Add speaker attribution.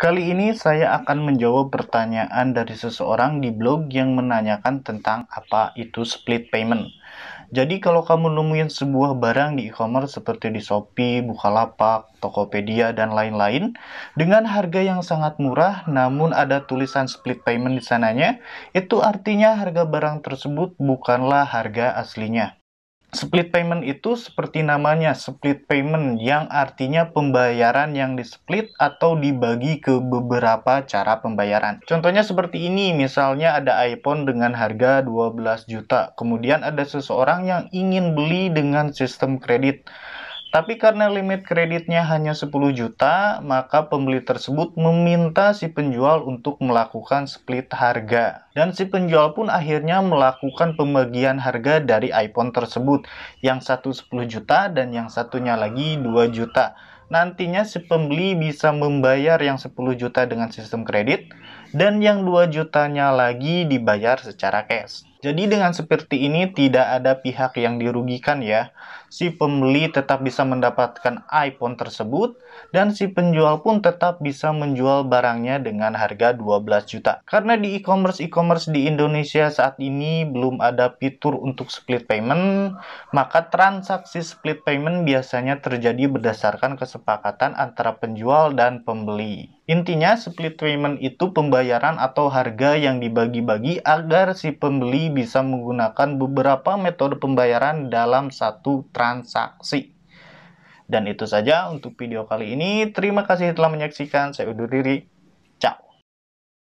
Speaker 1: Kali ini saya akan menjawab pertanyaan dari seseorang di blog yang menanyakan tentang apa itu split payment. Jadi kalau kamu nemuin sebuah barang di e-commerce seperti di Shopee, Bukalapak, Tokopedia, dan lain-lain, dengan harga yang sangat murah namun ada tulisan split payment di sananya, itu artinya harga barang tersebut bukanlah harga aslinya. Split payment itu seperti namanya split payment yang artinya pembayaran yang di-split atau dibagi ke beberapa cara pembayaran. Contohnya seperti ini, misalnya ada iPhone dengan harga 12 juta, kemudian ada seseorang yang ingin beli dengan sistem kredit. Tapi karena limit kreditnya hanya 10 juta, maka pembeli tersebut meminta si penjual untuk melakukan split harga. Dan si penjual pun akhirnya melakukan pembagian harga dari iPhone tersebut, yang satu 10 juta dan yang satunya lagi 2 juta. Nantinya si pembeli bisa membayar yang 10 juta dengan sistem kredit, dan yang 2 jutanya lagi dibayar secara cash. Jadi dengan seperti ini tidak ada pihak yang dirugikan ya. Si pembeli tetap bisa mendapatkan iPhone tersebut dan si penjual pun tetap bisa menjual barangnya dengan harga 12 juta. Karena di e-commerce e-commerce di Indonesia saat ini belum ada fitur untuk split payment, maka transaksi split payment biasanya terjadi berdasarkan kesepakatan antara penjual dan pembeli. Intinya, split payment itu pembayaran atau harga yang dibagi-bagi agar si pembeli bisa menggunakan beberapa metode pembayaran dalam satu transaksi. Dan itu saja untuk video kali ini. Terima kasih telah menyaksikan. Saya undur diri.